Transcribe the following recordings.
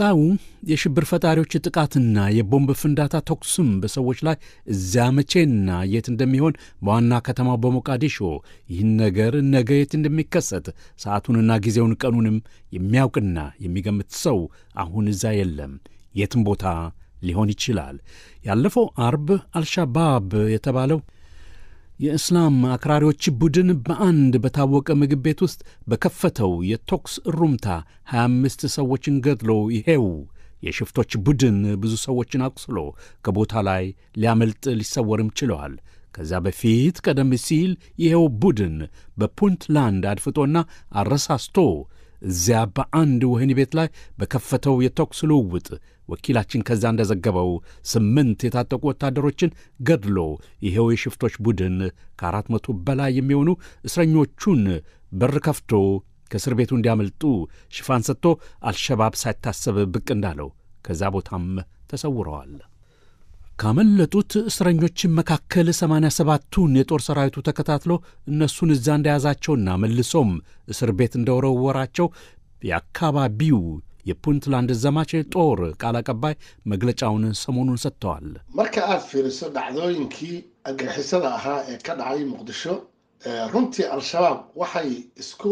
ቁጣው የሽብር ፈጣሪዎች ጥቃትና የቦምብ ፍንዳታ ተኩስም በሰዎች ላይ እዚያ መቼና የት እንደሚሆን በዋና ከተማው በሞቃዲሾ ይህን ነገር ነገ የት እንደሚከሰት ሰዓቱንና ጊዜውን ቀኑንም የሚያውቅና የሚገምት ሰው አሁን እዛ የለም። የትም ቦታ ሊሆን ይችላል። ያለፈው አርብ አልሻባብ የተባለው የእስላም አክራሪዎች ቡድን በአንድ በታወቀ ምግብ ቤት ውስጥ በከፈተው የተኩስ ሩምታ 25 ሰዎችን ገድሎ ይሄው የሽፍቶች ቡድን ብዙ ሰዎችን አቁስሎ ከቦታ ላይ ሊያመልጥ ሊሰወርም ችለዋል። ከዚያ በፊት ቀደም ሲል ይኸው ቡድን በፑንትላንድ አድፍጦና አረሳስቶ እዚያ በአንድ ወህኒ ቤት ላይ በከፈተው የተኩስ ልውውጥ ወኪላችን ከዛ እንደዘገበው ስምንት የታጠቁ ወታደሮችን ገድሎ ይኸው የሽፍቶች ቡድን ከአራት መቶ በላይ የሚሆኑ እስረኞቹን በር ከፍቶ ከእስር ቤቱ እንዲያመልጡ ሽፋን ሰጥቶ አልሸባብ ሳይታሰብ ብቅ እንዳለው ከዛ ቦታም ተሰውረዋል። ካመለጡት እስረኞች መካከል ሰማንያ ሰባቱን የጦር ሰራዊቱ ተከታትሎ እነሱን እዛ እንደያዛቸውና መልሶም እስር ቤት እንደወረወራቸው የአካባቢው የፑንትላንድ ዘማች ጦር ቃል አቀባይ መግለጫውን ሰሞኑን ሰጥተዋል። መርካ አድ ፊሪሶ ዳዕዶይንኪ አግርሒሰዳ አሃ ኤከ ዳዓይ ሙቅዲሾ ሩንቲ አልሸባብ ዋይ እስኩ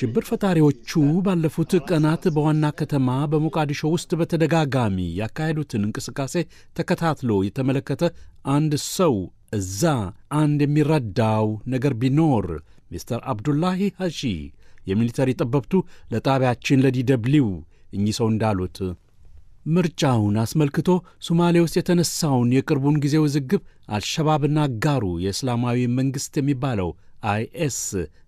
ሽብር ፈጣሪዎቹ ባለፉት ቀናት በዋና ከተማ በሞቃዲሾ ውስጥ በተደጋጋሚ ያካሄዱትን እንቅስቃሴ ተከታትሎ የተመለከተ አንድ ሰው እዛ አንድ የሚረዳው ነገር ቢኖር ሚስተር አብዱላሂ ሐሺ የሚሊተሪ ጠበብቱ ለጣቢያችን ለዲደብሊው እኚህ ሰው እንዳሉት ምርጫውን አስመልክቶ ሶማሌ ውስጥ የተነሳውን የቅርቡን ጊዜ ውዝግብ አልሸባብና አጋሩ የእስላማዊ መንግሥት የሚባለው አይኤስ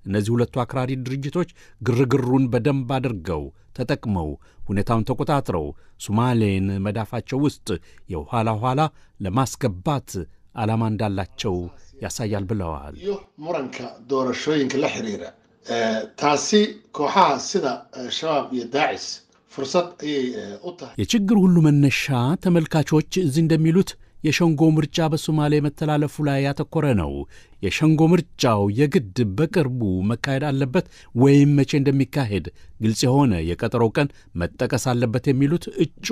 እነዚህ ሁለቱ አክራሪ ድርጅቶች ግርግሩን በደንብ አድርገው ተጠቅመው ሁኔታውን ተቆጣጥረው ሶማሌን መዳፋቸው ውስጥ የኋላ ኋላ ለማስገባት ዓላማ እንዳላቸው ያሳያል ብለዋል። ሙረንካ ዶረሾይንክ ለሕሪራ taasi eh, eh, የችግር ሁሉ መነሻ ተመልካቾች እዚህ እንደሚሉት የሸንጎ ምርጫ በሶማሌ መተላለፉ ላይ ያተኮረ ነው። የሸንጎ ምርጫው የግድ በቅርቡ መካሄድ አለበት ወይም መቼ እንደሚካሄድ ግልጽ የሆነ የቀጠሮ ቀን መጠቀስ አለበት የሚሉት እጩ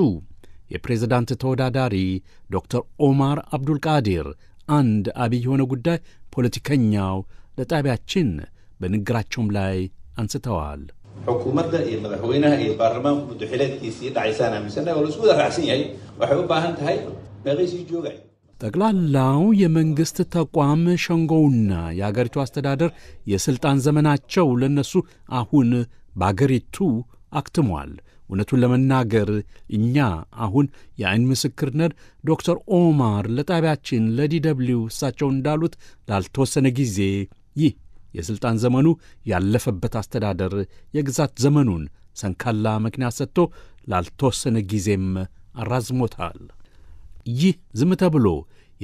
የፕሬዝዳንት ተወዳዳሪ ዶክተር ኦማር አብዱልቃዲር አንድ አብይ የሆነ ጉዳይ ፖለቲከኛው ለጣቢያችን በንግግራቸውም ላይ አንስተዋል። xukuumadda ጠቅላላው የመንግሥት ተቋም ሸንጎውና የአገሪቱ አስተዳደር የሥልጣን ዘመናቸው ለነሱ አሁን በአገሪቱ አክትሟል። እውነቱን ለመናገር እኛ አሁን የአይን ምስክርነት ዶክተር ኦማር ለጣቢያችን ለዲ ደብልዩ እሳቸው እንዳሉት ላልተወሰነ ጊዜ ይህ የሥልጣን ዘመኑ ያለፈበት አስተዳደር የግዛት ዘመኑን ሰንካላ ምክንያት ሰጥቶ ላልተወሰነ ጊዜም አራዝሞታል። ይህ ዝም ተብሎ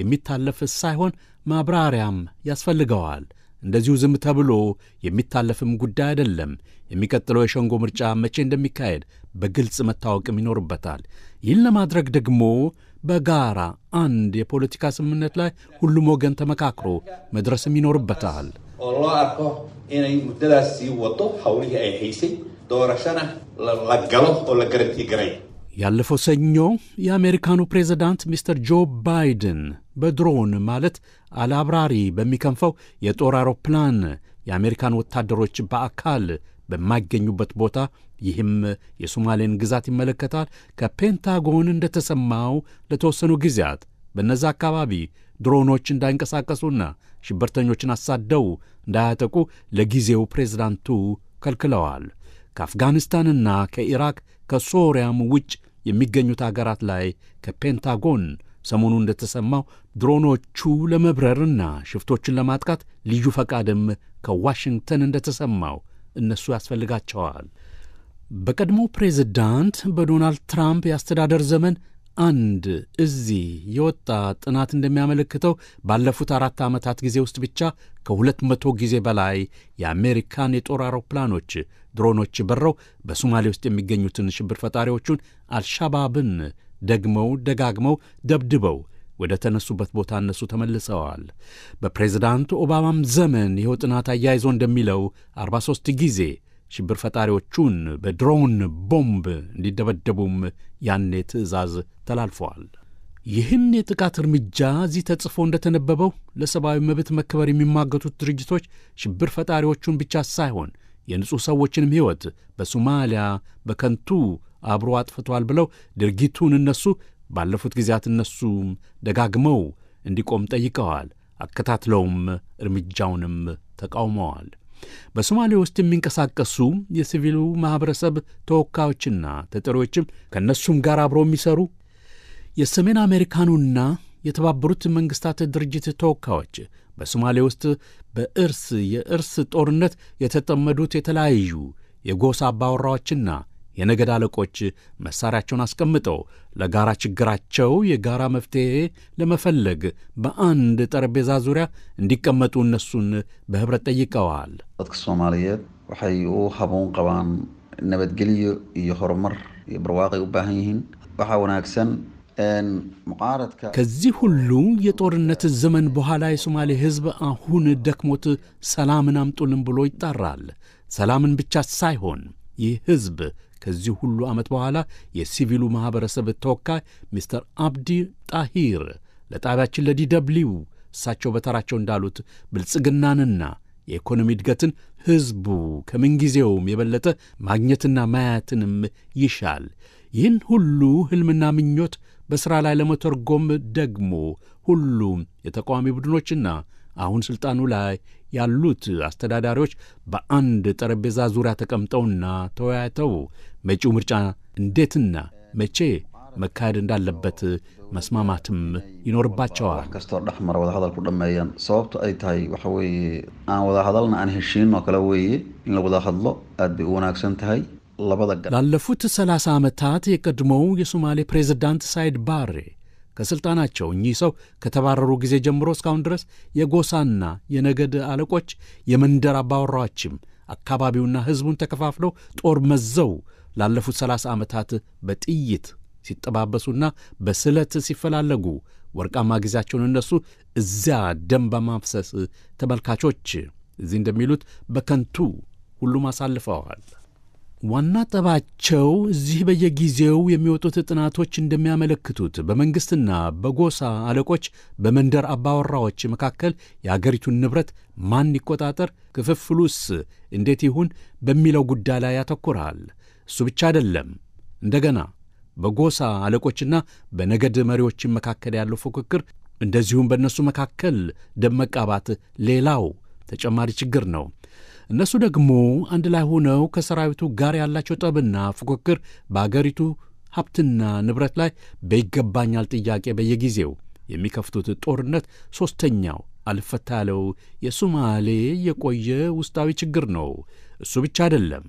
የሚታለፍ ሳይሆን ማብራሪያም ያስፈልገዋል። እንደዚሁ ዝም ተብሎ የሚታለፍም ጉዳይ አይደለም። የሚቀጥለው የሸንጎ ምርጫ መቼ እንደሚካሄድ በግልጽ መታወቅም ይኖርበታል። ይህን ለማድረግ ደግሞ በጋራ አንድ የፖለቲካ ስምምነት ላይ ሁሉም ወገን ተመካክሮ መድረስም ይኖርበታል። oo loo arko inay muddadaas wado howlihii ay haysay doorashana la galo oo la garantii ያለፈው ሰኞ የአሜሪካኑ ፕሬዚዳንት ሚስተር ጆ ባይደን በድሮን ማለት አለአብራሪ በሚከንፈው የጦር አውሮፕላን የአሜሪካን ወታደሮች በአካል በማይገኙበት ቦታ ይህም የሶማሌን ግዛት ይመለከታል ከፔንታጎን እንደተሰማው ለተወሰኑ ጊዜያት በነዛ አካባቢ ድሮኖች እንዳይንቀሳቀሱና ሽብርተኞችን አሳደው እንዳያጠቁ ለጊዜው ፕሬዝዳንቱ ከልክለዋል። ከአፍጋኒስታንና ከኢራቅ ከሶሪያም ውጭ የሚገኙት አገራት ላይ ከፔንታጎን ሰሞኑ እንደተሰማው ድሮኖቹ ለመብረርና ሽፍቶችን ለማጥቃት ልዩ ፈቃድም ከዋሽንግተን እንደተሰማው እነሱ ያስፈልጋቸዋል። በቀድሞ ፕሬዝዳንት በዶናልድ ትራምፕ የአስተዳደር ዘመን አንድ እዚህ የወጣ ጥናት እንደሚያመለክተው ባለፉት አራት ዓመታት ጊዜ ውስጥ ብቻ ከሁለት መቶ ጊዜ በላይ የአሜሪካን የጦር አውሮፕላኖች፣ ድሮኖች በረው በሶማሌ ውስጥ የሚገኙትን ሽብር ፈጣሪዎቹን አልሻባብን ደግመው ደጋግመው ደብድበው ወደ ተነሱበት ቦታ እነሱ ተመልሰዋል። በፕሬዚዳንት ኦባማም ዘመን ይኸው ጥናት አያይዞ እንደሚለው 43 ጊዜ ሽብር ፈጣሪዎቹን በድሮውን ቦምብ እንዲደበደቡም ያኔ ትዕዛዝ ተላልፈዋል። ይህን የጥቃት እርምጃ እዚህ ተጽፎ እንደተነበበው ለሰብአዊ መብት መከበር የሚሟገቱት ድርጅቶች ሽብር ፈጣሪዎቹን ብቻ ሳይሆን የንጹሕ ሰዎችንም ሕይወት በሶማሊያ በከንቱ አብሮ አጥፍቷል ብለው ድርጊቱን እነሱ ባለፉት ጊዜያት እነሱም ደጋግመው እንዲቆም ጠይቀዋል። አከታትለውም እርምጃውንም ተቃውመዋል። በሶማሌ ውስጥ የሚንቀሳቀሱ የሲቪሉ ማኅበረሰብ ተወካዮችና ተጠሪዎችም ከእነሱም ጋር አብረው የሚሰሩ የሰሜን አሜሪካኑና የተባበሩት መንግሥታት ድርጅት ተወካዮች በሶማሌ ውስጥ በእርስ የእርስ ጦርነት የተጠመዱት የተለያዩ የጎሳ አባወራዎችና የነገድ አለቆች መሣሪያቸውን አስቀምጠው ለጋራ ችግራቸው የጋራ መፍትሔ ለመፈለግ በአንድ ጠረጴዛ ዙሪያ እንዲቀመጡ እነሱን በኅብረት ጠይቀዋል። ዳትክ ሶማልየድ waxay u haboon qabaan nabadgelyo iyo horumar iyo ከዚህ ሁሉ የጦርነት ዘመን በኋላ የሶማሌ ሕዝብ አሁን ደክሞት ሰላምን አምጡልን ብሎ ይጣራል። ሰላምን ብቻ ሳይሆን ይህ ሕዝብ ከዚህ ሁሉ ዓመት በኋላ የሲቪሉ ማኅበረሰብ ተወካይ ሚስተር አብዲ ጣሂር ለጣቢያችን ለዲደብሊው እሳቸው በተራቸው እንዳሉት ብልጽግናንና የኢኮኖሚ እድገትን ሕዝቡ ከምንጊዜውም የበለጠ ማግኘትና ማያትንም ይሻል። ይህን ሁሉ ሕልምና ምኞት በሥራ ላይ ለመተርጎም ደግሞ ሁሉም የተቃዋሚ ቡድኖችና አሁን ሥልጣኑ ላይ ያሉት አስተዳዳሪዎች በአንድ ጠረጴዛ ዙሪያ ተቀምጠውና ተወያይተው መጪው ምርጫ እንዴትና መቼ መካሄድ እንዳለበት መስማማትም ይኖርባቸዋል። ላለፉት ሰላሳ ዓመታት የቀድሞው የሶማሌ ፕሬዝዳንት ሳይድ ባሬ ከስልጣናቸው እኚህ ሰው ከተባረሩ ጊዜ ጀምሮ እስካሁን ድረስ የጎሳና የነገድ አለቆች የመንደር አባወራዎችም አካባቢውና ሕዝቡን ተከፋፍለው ጦር መዘው ላለፉት ሰላሳ ዓመታት በጥይት ሲጠባበሱና በስለት ሲፈላለጉ ወርቃማ ጊዜያቸውን እነሱ እዚያ ደም በማፍሰስ ተመልካቾች እዚህ እንደሚሉት በከንቱ ሁሉም አሳልፈዋል። ዋና ጠባቸው እዚህ በየጊዜው የሚወጡት ጥናቶች እንደሚያመለክቱት በመንግሥትና በጎሳ አለቆች፣ በመንደር አባወራዎች መካከል የአገሪቱን ንብረት ማን ይቆጣጠር፣ ክፍፍሉስ እንዴት ይሁን በሚለው ጉዳይ ላይ ያተኩራል። እሱ ብቻ አይደለም። እንደገና በጎሳ አለቆችና በነገድ መሪዎችን መካከል ያለው ፉክክር፣ እንደዚሁም በእነሱ መካከል ደም መቃባት ሌላው ተጨማሪ ችግር ነው። እነሱ ደግሞ አንድ ላይ ሆነው ከሰራዊቱ ጋር ያላቸው ጠብና ፉክክር በአገሪቱ ሀብትና ንብረት ላይ በይገባኛል ጥያቄ በየጊዜው የሚከፍቱት ጦርነት ሦስተኛው አልፈታ ያለው የሱማሌ የቆየ ውስጣዊ ችግር ነው። እሱ ብቻ አይደለም።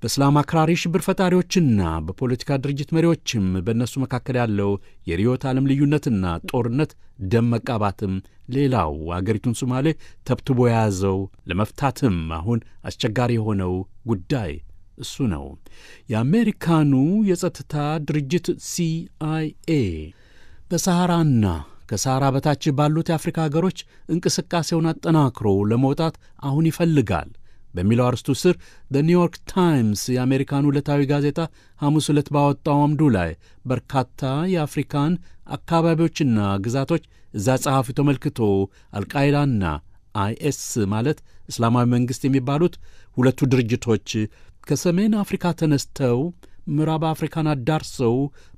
በእስላም አክራሪ ሽብር ፈጣሪዎችና በፖለቲካ ድርጅት መሪዎችም በእነሱ መካከል ያለው የርዕዮተ ዓለም ልዩነትና ጦርነት ደም መቃባትም ሌላው አገሪቱን ሶማሌ ተብትቦ የያዘው ለመፍታትም አሁን አስቸጋሪ የሆነው ጉዳይ እሱ ነው። የአሜሪካኑ የጸጥታ ድርጅት ሲአይኤ በሰሐራና ከሰሐራ በታች ባሉት የአፍሪካ አገሮች እንቅስቃሴውን አጠናክሮ ለመውጣት አሁን ይፈልጋል። በሚለው አርስቱ ስር በኒውዮርክ ታይምስ የአሜሪካን ዕለታዊ ጋዜጣ ሐሙስ ዕለት ባወጣው አምዱ ላይ በርካታ የአፍሪካን አካባቢዎችና ግዛቶች እዛ ጸሐፊ ተመልክቶ አልቃይዳና አይኤስ ማለት እስላማዊ መንግሥት የሚባሉት ሁለቱ ድርጅቶች ከሰሜን አፍሪካ ተነስተው ምዕራብ አፍሪካን አዳርሰው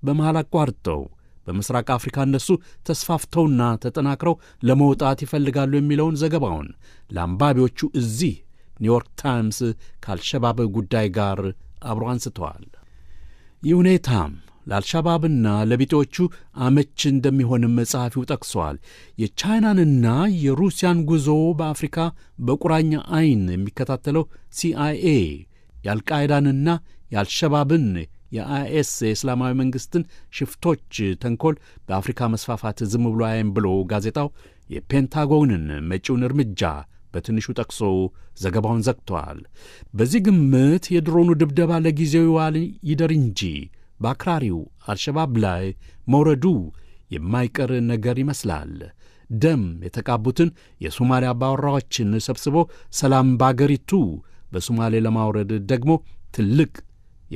በመሃል አቋርጠው በምስራቅ አፍሪካ እነሱ ተስፋፍተውና ተጠናክረው ለመውጣት ይፈልጋሉ የሚለውን ዘገባውን ለአንባቢዎቹ እዚህ ኒውዮርክ ታይምስ ከአልሸባብ ጉዳይ ጋር አብሮ አንስተዋል። ይህ ሁኔታም ለአልሻባብና ለቢጤዎቹ አመች እንደሚሆንም ጸሐፊው ጠቅሰዋል። የቻይናንና የሩሲያን ጉዞ በአፍሪካ በቁራኛ ዐይን የሚከታተለው ሲአይኤ የአልቃይዳንና የአልሸባብን የአይኤስ የእስላማዊ መንግሥትን ሽፍቶች ተንኮል በአፍሪካ መስፋፋት ዝም ብሎ አያይም ብሎ ጋዜጣው የፔንታጎንን መጪውን እርምጃ በትንሹ ጠቅሶ ዘገባውን ዘግተዋል። በዚህ ግምት የድሮኑ ድብደባ ለጊዜው ይዋል ይደር እንጂ በአክራሪው አልሸባብ ላይ መውረዱ የማይቀር ነገር ይመስላል። ደም የተቃቡትን የሶማሊያ አባወራዎችን ሰብስቦ ሰላም በአገሪቱ በሶማሌ ለማውረድ ደግሞ ትልቅ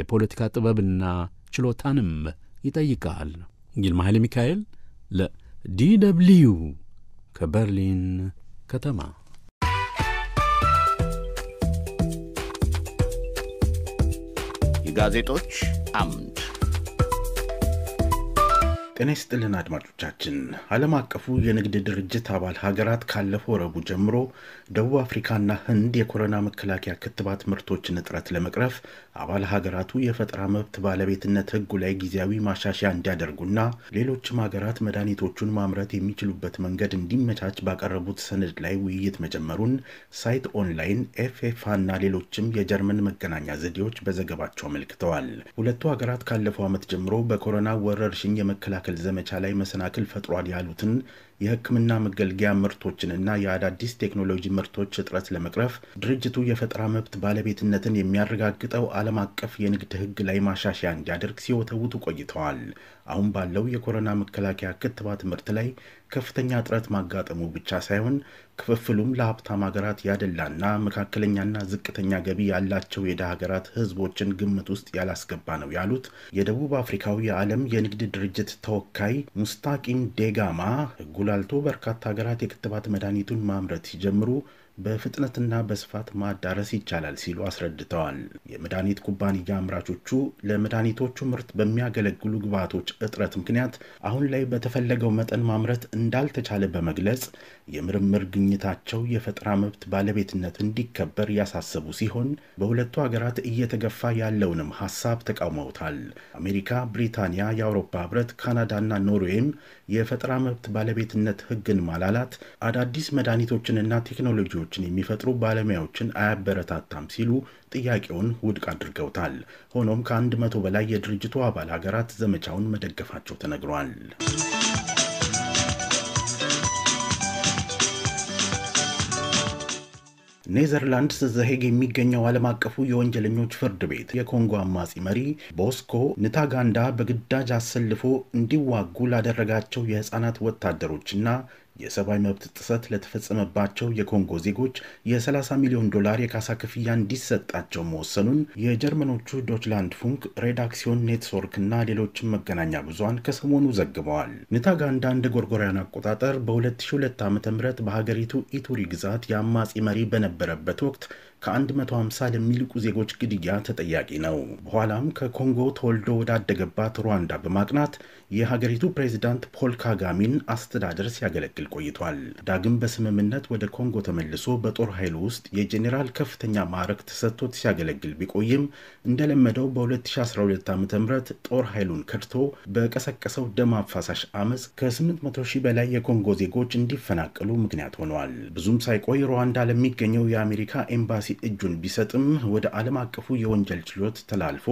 የፖለቲካ ጥበብና ችሎታንም ይጠይቃል። ይልማ ኃይለ ሚካኤል ለዲ ደብልዩ ከበርሊን ከተማ ጋዜጦች አምድ ጤና ይስጥልን አድማጮቻችን። ዓለም አቀፉ የንግድ ድርጅት አባል ሀገራት ካለፈው ረቡ ጀምሮ ደቡብ አፍሪካና ህንድ የኮሮና መከላከያ ክትባት ምርቶችን እጥረት ለመቅረፍ አባል ሀገራቱ የፈጠራ መብት ባለቤትነት ህጉ ላይ ጊዜያዊ ማሻሻያ እንዲያደርጉና ሌሎችም ሀገራት መድኃኒቶቹን ማምረት የሚችሉበት መንገድ እንዲመቻች ባቀረቡት ሰነድ ላይ ውይይት መጀመሩን ሳይት ኦንላይን፣ ኤፍኤፋ እና ሌሎችም የጀርመን መገናኛ ዘዴዎች በዘገባቸው አመልክተዋል። ሁለቱ ሀገራት ካለፈው ዓመት ጀምሮ በኮሮና ወረርሽኝ የመከላከል ዘመቻ ላይ መሰናክል ፈጥሯል ያሉትን የሕክምና መገልገያ ምርቶችንና የአዳዲስ ቴክኖሎጂ ምርቶች እጥረት ለመቅረፍ ድርጅቱ የፈጠራ መብት ባለቤትነትን የሚያረጋግጠው ዓለም አቀፍ የንግድ ሕግ ላይ ማሻሻያ እንዲያደርግ ሲወተውቱ ቆይተዋል። አሁን ባለው የኮሮና መከላከያ ክትባት ምርት ላይ ከፍተኛ እጥረት ማጋጠሙ ብቻ ሳይሆን ክፍፍሉም ለሀብታም ሀገራት ያደላና መካከለኛና ዝቅተኛ ገቢ ያላቸው የደ ሀገራት ህዝቦችን ግምት ውስጥ ያላስገባ ነው ያሉት የደቡብ አፍሪካዊ የዓለም የንግድ ድርጅት ተወካይ ሙስታቂም ዴጋማ ሕጉ በርካታ ሀገራት የክትባት መድኃኒቱን ማምረት ሲጀምሩ በፍጥነትና በስፋት ማዳረስ ይቻላል ሲሉ አስረድተዋል። የመድኃኒት ኩባንያ አምራቾቹ ለመድኃኒቶቹ ምርት በሚያገለግሉ ግብዓቶች እጥረት ምክንያት አሁን ላይ በተፈለገው መጠን ማምረት እንዳልተቻለ በመግለጽ የምርምር ግኝታቸው የፈጠራ መብት ባለቤትነት እንዲከበር ያሳሰቡ ሲሆን በሁለቱ ሀገራት እየተገፋ ያለውንም ሀሳብ ተቃውመውታል። አሜሪካ፣ ብሪታንያ፣ የአውሮፓ ህብረት፣ ካናዳና ኖርዌይም የፈጠራ መብት ባለቤትነት ህግን ማላላት አዳዲስ መድኃኒቶችንና ቴክኖሎጂ ችግሮችን የሚፈጥሩ ባለሙያዎችን አያበረታታም ሲሉ ጥያቄውን ውድቅ አድርገውታል። ሆኖም ከአንድ መቶ በላይ የድርጅቱ አባል ሀገራት ዘመቻውን መደገፋቸው ተነግሯል። ኔዘርላንድስ ዘሄግ የሚገኘው ዓለም አቀፉ የወንጀለኞች ፍርድ ቤት የኮንጎ አማጺ መሪ ቦስኮ ንታጋንዳ በግዳጅ አሰልፎ እንዲዋጉ ላደረጋቸው የህፃናት ወታደሮችና የሰብአዊ መብት ጥሰት ለተፈጸመባቸው የኮንጎ ዜጎች የ30 ሚሊዮን ዶላር የካሳ ክፍያ እንዲሰጣቸው መወሰኑን የጀርመኖቹ ዶችላንድ ፉንክ ሬዳክሲዮን ኔትስወርክ እና ሌሎችም መገናኛ ብዙሃን ከሰሞኑ ዘግበዋል። ንታጋንዳ እንደ ጎርጎሪያን አቆጣጠር በ2002 ዓ ም በሀገሪቱ ኢቱሪ ግዛት የአማጺ መሪ በነበረበት ወቅት ከ150 ለሚልቁ ዜጎች ግድያ ተጠያቂ ነው። በኋላም ከኮንጎ ተወልዶ ወዳደገባት ሩዋንዳ በማቅናት የሀገሪቱ ፕሬዚዳንት ፖል ካጋሜን አስተዳደር ሲያገለግል ቆይቷል። ዳግም በስምምነት ወደ ኮንጎ ተመልሶ በጦር ኃይል ውስጥ የጄኔራል ከፍተኛ ማዕረግ ተሰጥቶት ሲያገለግል ቢቆይም እንደለመደው በ2012 ዓ ም ጦር ኃይሉን ከድቶ በቀሰቀሰው ደም አፋሳሽ አመፅ ከ800 ሺህ በላይ የኮንጎ ዜጎች እንዲፈናቀሉ ምክንያት ሆኗል። ብዙም ሳይቆይ ሩዋንዳ ለሚገኘው የአሜሪካ ኤምባሲ እጁን ቢሰጥም ወደ ዓለም አቀፉ የወንጀል ችሎት ተላልፎ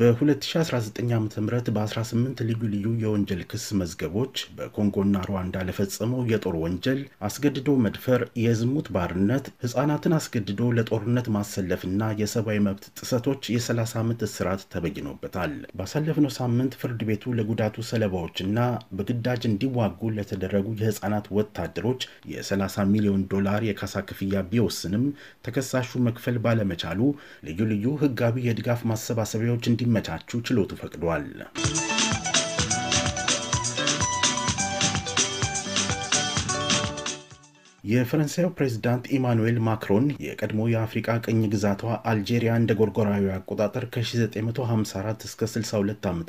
በ2019 ዓ ም በ18 ልዩ ልዩ የወንጀል ክስ መዝገቦች በኮንጎና ሩዋንዳ ለፈጸመው የጦር ወንጀል፣ አስገድዶ መድፈር፣ የዝሙት ባርነት፣ ህፃናትን አስገድዶ ለጦርነት ማሰለፍና የሰብአዊ መብት ጥሰቶች የ30 ዓመት እስራት ተበይኖበታል። ባሳለፍነው ሳምንት ፍርድ ቤቱ ለጉዳቱ ሰለባዎችና በግዳጅ እንዲዋጉ ለተደረጉ የህፃናት ወታደሮች የ30 ሚሊዮን ዶላር የካሳ ክፍያ ቢወስንም ተከሳሹ መክፈል ባለመቻሉ ልዩ ልዩ ህጋዊ የድጋፍ ማሰባሰቢያዎች እንዲመቻቹ ችሎቱ ፈቅዷል። የፈረንሳዩ ፕሬዝዳንት ኢማኑኤል ማክሮን የቀድሞ የአፍሪቃ ቅኝ ግዛቷ አልጄሪያ እንደ ጎርጎራዊ አቆጣጠር ከ1954 እስከ 62 ዓ ም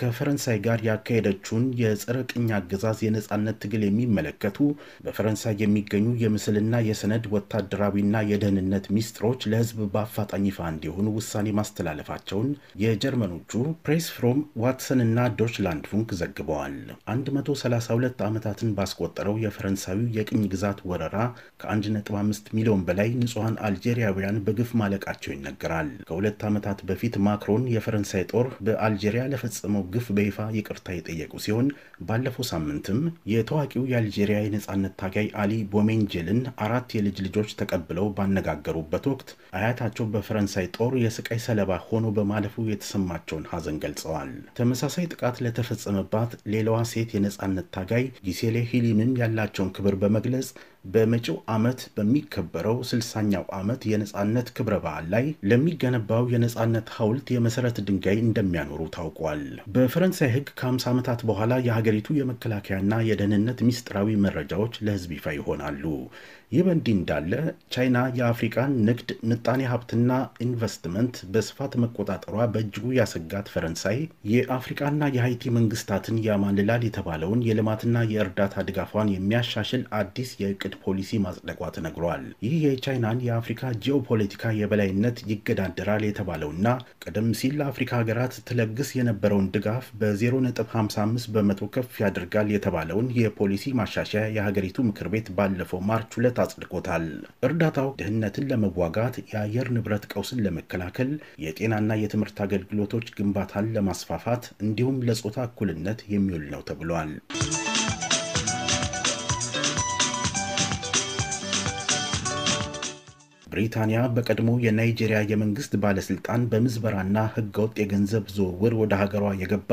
ከፈረንሳይ ጋር ያካሄደችውን የጸረ ቅኝ አገዛዝ የነጻነት ትግል የሚመለከቱ በፈረንሳይ የሚገኙ የምስልና የሰነድ ወታደራዊና የደህንነት ሚስጥሮች ለሕዝብ በአፋጣኝ ይፋ እንዲሆኑ ውሳኔ ማስተላለፋቸውን የጀርመኖቹ ፕሬስ ፍሮም ዋትሰን እና ዶችላንድ ፉንክ ዘግበዋል። 132 ዓመታትን ባስቆጠረው የፈረንሳዩ የቅኝ ግዛት ወረራ ከ1.5 ሚሊዮን በላይ ንጹሐን አልጄሪያውያን በግፍ ማለቃቸው ይነገራል። ከሁለት ዓመታት በፊት ማክሮን የፈረንሳይ ጦር በአልጄሪያ ለፈጸመው ግፍ በይፋ ይቅርታ የጠየቁ ሲሆን ባለፈው ሳምንትም የታዋቂው የአልጄሪያ የነጻነት ታጋይ አሊ ቦሜንጀልን አራት የልጅ ልጆች ተቀብለው ባነጋገሩበት ወቅት አያታቸው በፈረንሳይ ጦር የስቃይ ሰለባ ሆኖ በማለፉ የተሰማቸውን ሐዘን ገልጸዋል። ተመሳሳይ ጥቃት ለተፈጸመባት ሌላዋ ሴት የነጻነት ታጋይ ጊሴሌ ሂሊምም ያላቸውን ክብር በመግለጽ በመጪው ዓመት በሚከበረው ስልሳኛው ዓመት የነፃነት ክብረ በዓል ላይ ለሚገነባው የነፃነት ሐውልት የመሰረት ድንጋይ እንደሚያኖሩ ታውቋል። በፈረንሳይ ሕግ ከ50 ዓመታት በኋላ የሀገሪቱ የመከላከያና የደህንነት ሚስጥራዊ መረጃዎች ለሕዝብ ይፋ ይሆናሉ። ይህ በእንዲህ እንዳለ ቻይና የአፍሪካን ንግድ ምጣኔ ሀብትና ኢንቨስትመንት በስፋት መቆጣጠሯ በእጅጉ ያሰጋት ፈረንሳይ የአፍሪካና የሀይቲ መንግስታትን ያማልላል የተባለውን የልማትና የእርዳታ ድጋፏን የሚያሻሽል አዲስ የእቅድ ፖሊሲ ማጽደቋ ተነግሯል። ይህ የቻይናን የአፍሪካ ጂኦፖለቲካ የበላይነት ይገዳደራል የተባለውና ቀደም ሲል ለአፍሪካ ሀገራት ትለግስ የነበረውን ድጋፍ በ0.55 በመቶ ከፍ ያደርጋል የተባለውን የፖሊሲ ማሻሻያ የሀገሪቱ ምክር ቤት ባለፈው ማርች ሁለት አጽድቆታል። እርዳታው ድህነትን ለመዋጋት፣ የአየር ንብረት ቀውስን ለመከላከል፣ የጤናና የትምህርት አገልግሎቶች ግንባታን ለማስፋፋት እንዲሁም ለጾታ እኩልነት የሚውል ነው ተብሏል። ብሪታንያ በቀድሞ የናይጄሪያ የመንግስት ባለስልጣን በምዝበራና ህገወጥ የገንዘብ ዝውውር ወደ ሀገሯ የገባ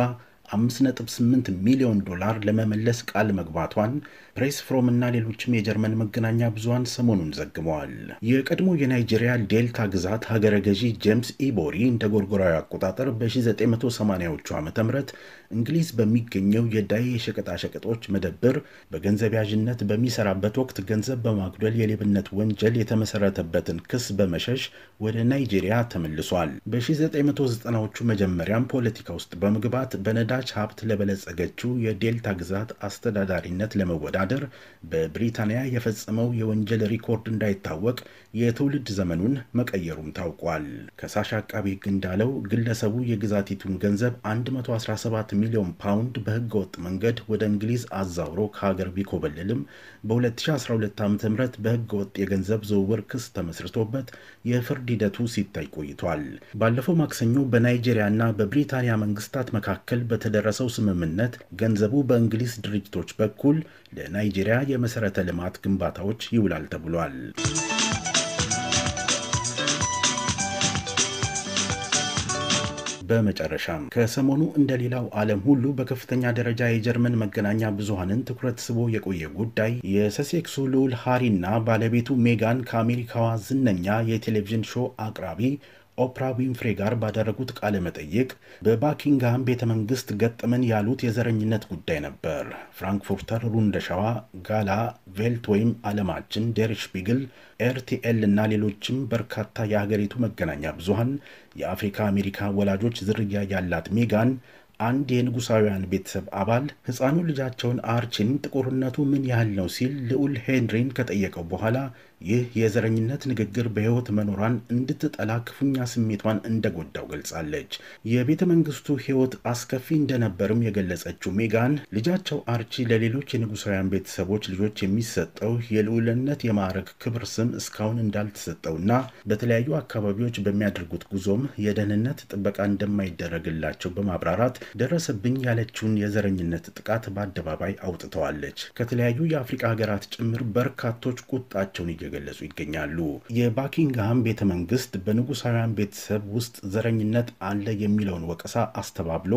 5.8 ሚሊዮን ዶላር ለመመለስ ቃል መግባቷን ፕሬስ ፍሮም እና ሌሎችም የጀርመን መገናኛ ብዙሃን ሰሞኑን ዘግበዋል። የቀድሞ የናይጄሪያ ዴልታ ግዛት ሀገረ ገዢ ጄምስ ኢቦሪ እንደ ጎርጎራዊ አቆጣጠር በ1980ዎቹ ዓ ም እንግሊዝ በሚገኘው የዳይ የሸቀጣሸቀጦች መደብር በገንዘብ ያዥነት በሚሰራበት ወቅት ገንዘብ በማጉደል የሌብነት ወንጀል የተመሰረተበትን ክስ በመሸሽ ወደ ናይጄሪያ ተመልሷል። በ1990ዎቹ መጀመሪያም ፖለቲካ ውስጥ በመግባት በነዳ በአምራች ሀብት ለበለጸገችው የዴልታ ግዛት አስተዳዳሪነት ለመወዳደር በብሪታንያ የፈጸመው የወንጀል ሪኮርድ እንዳይታወቅ የትውልድ ዘመኑን መቀየሩም ታውቋል። ከሳሽ አቃቢ ሕግ እንዳለው ግለሰቡ የግዛቲቱን ገንዘብ 117 ሚሊዮን ፓውንድ በህገወጥ መንገድ ወደ እንግሊዝ አዛውሮ ከሀገር ቢኮበልልም በ2012 ዓ ም በህገወጥ የገንዘብ ዝውውር ክስ ተመስርቶበት የፍርድ ሂደቱ ሲታይ ቆይቷል። ባለፈው ማክሰኞ በናይጄሪያና በብሪታንያ መንግስታት መካከል በተ የተደረሰው ስምምነት ገንዘቡ በእንግሊዝ ድርጅቶች በኩል ለናይጄሪያ የመሠረተ ልማት ግንባታዎች ይውላል ተብሏል። በመጨረሻም ከሰሞኑ እንደ ሌላው ዓለም ሁሉ በከፍተኛ ደረጃ የጀርመን መገናኛ ብዙኃንን ትኩረት ስቦ የቆየ ጉዳይ የሰሴክሱ ልዑል ሃሪና ባለቤቱ ሜጋን ከአሜሪካዋ ዝነኛ የቴሌቪዥን ሾው አቅራቢ ኦፕራ ዊንፍሬ ጋር ባደረጉት ቃለ መጠይቅ በባኪንግሃም ቤተ መንግስት ገጠመን ያሉት የዘረኝነት ጉዳይ ነበር። ፍራንክፉርተር ሩንደሻዋ፣ ጋላ፣ ቬልት ወይም ዓለማችን፣ ዴርሽፒግል፣ ኤርቲኤል እና ሌሎችም በርካታ የሀገሪቱ መገናኛ ብዙሀን የአፍሪካ አሜሪካ ወላጆች ዝርያ ያላት ሜጋን አንድ የንጉሳውያን ቤተሰብ አባል ሕፃኑ ልጃቸውን አርቺን ጥቁርነቱ ምን ያህል ነው ሲል ልዑል ሄንሪን ከጠየቀው በኋላ ይህ የዘረኝነት ንግግር በሕይወት መኖሯን እንድትጠላ ክፉኛ ስሜቷን እንደጎዳው ገልጻለች። የቤተ መንግስቱ ሕይወት አስከፊ እንደነበርም የገለጸችው ሜጋን ልጃቸው አርቺ ለሌሎች የንጉሳውያን ቤተሰቦች ልጆች የሚሰጠው የልዑልነት የማዕረግ ክብር ስም እስካሁን እንዳልተሰጠውና በተለያዩ አካባቢዎች በሚያደርጉት ጉዞም የደህንነት ጥበቃ እንደማይደረግላቸው በማብራራት ደረሰብኝ ያለችውን የዘረኝነት ጥቃት በአደባባይ አውጥተዋለች። ከተለያዩ የአፍሪቃ ሀገራት ጭምር በርካቶች ቁጣቸውን እየገለጹ ይገኛሉ። የባኪንግሃም ቤተ መንግስት በንጉሳውያን ቤተሰብ ውስጥ ዘረኝነት አለ የሚለውን ወቀሳ አስተባብሎ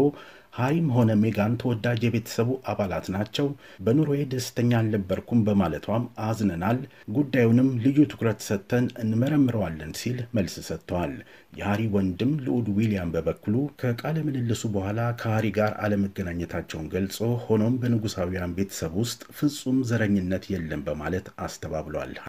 ሃሪም ሆነ ሜጋን ተወዳጅ የቤተሰቡ አባላት ናቸው፣ በኑሮዬ ደስተኛ አልነበርኩም በማለቷም አዝነናል፣ ጉዳዩንም ልዩ ትኩረት ሰጥተን እንመረምረዋለን ሲል መልስ ሰጥተዋል። የሃሪ ወንድም ልዑድ ዊሊያም በበኩሉ ከቃለ ምልልሱ በኋላ ከሃሪ ጋር አለመገናኘታቸውን ገልጾ ሆኖም በንጉሳውያን ቤተሰብ ውስጥ ፍጹም ዘረኝነት የለም በማለት አስተባብሏል።